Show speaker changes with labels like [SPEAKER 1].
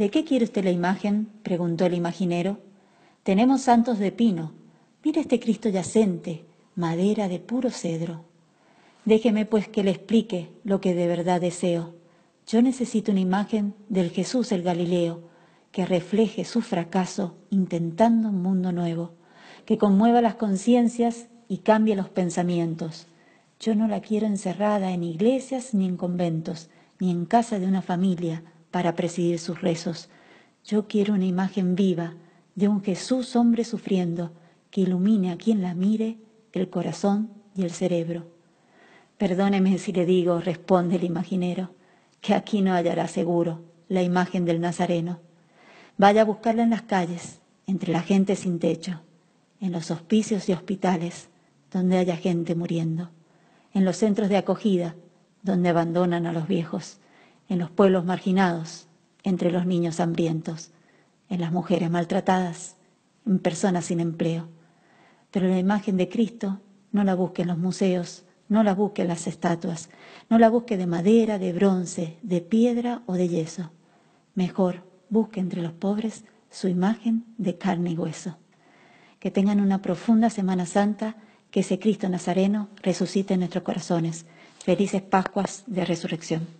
[SPEAKER 1] ¿De qué quiere usted la imagen? preguntó el imaginero. Tenemos santos de pino. Mira este Cristo yacente, madera de puro cedro. Déjeme pues que le explique lo que de verdad deseo. Yo necesito una imagen del Jesús el Galileo, que refleje su fracaso intentando un mundo nuevo, que conmueva las conciencias y cambie los pensamientos. Yo no la quiero encerrada en iglesias ni en conventos, ni en casa de una familia, para presidir sus rezos. Yo quiero una imagen viva de un Jesús hombre sufriendo que ilumine a quien la mire el corazón y el cerebro. Perdóneme si le digo, responde el imaginero, que aquí no hallará seguro la imagen del Nazareno. Vaya a buscarla en las calles, entre la gente sin techo, en los hospicios y hospitales, donde haya gente muriendo, en los centros de acogida, donde abandonan a los viejos en los pueblos marginados, entre los niños hambrientos, en las mujeres maltratadas, en personas sin empleo. Pero la imagen de Cristo no la busque en los museos, no la busque en las estatuas, no la busque de madera, de bronce, de piedra o de yeso. Mejor busque entre los pobres su imagen de carne y hueso. Que tengan una profunda Semana Santa, que ese Cristo Nazareno resucite en nuestros corazones. Felices Pascuas de Resurrección.